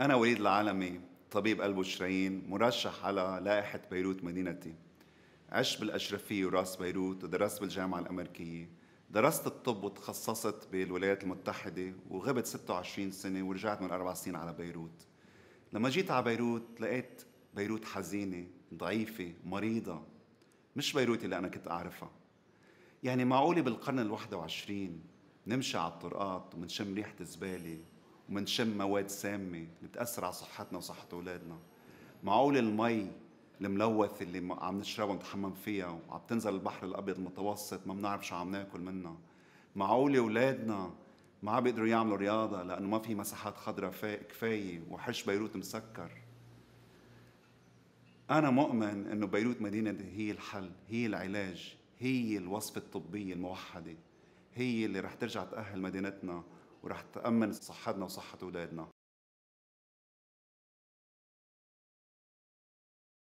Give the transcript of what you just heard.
أنا وليد العالمي طبيب قلب وشرايين مرشح على لائحة بيروت مدينتي عشت بالأشرفية وراس بيروت ودرست بالجامعة الأمريكية درست الطب وتخصصت بالولايات المتحدة وغبت 26 سنة ورجعت من أربع سنين على بيروت لما جيت على بيروت لقيت بيروت حزينة ضعيفة مريضة مش بيروت اللي أنا كنت أعرفها يعني معقولة بالقرن الواحد وعشرين نمشي على الطرقات ومنشم ريحة زبالة ومنشم مواد سامة بتأثر على صحتنا وصحة أولادنا معقول المي الملوث اللي عم نشربها ونتحمم فيها وعم تنزل البحر الأبيض المتوسط ما بنعرف شو عم ناكل منها معقول أولادنا ما عم بيقدروا يعملوا رياضة لأنه ما في مساحات خضراء كفاية وحش بيروت مسكر أنا مؤمن إنه بيروت مدينة هي الحل هي العلاج هي الوصفة الطبية الموحدة هي اللي رح ترجع تأهل مدينتنا ورح تأمن صحتنا وصحة أولادنا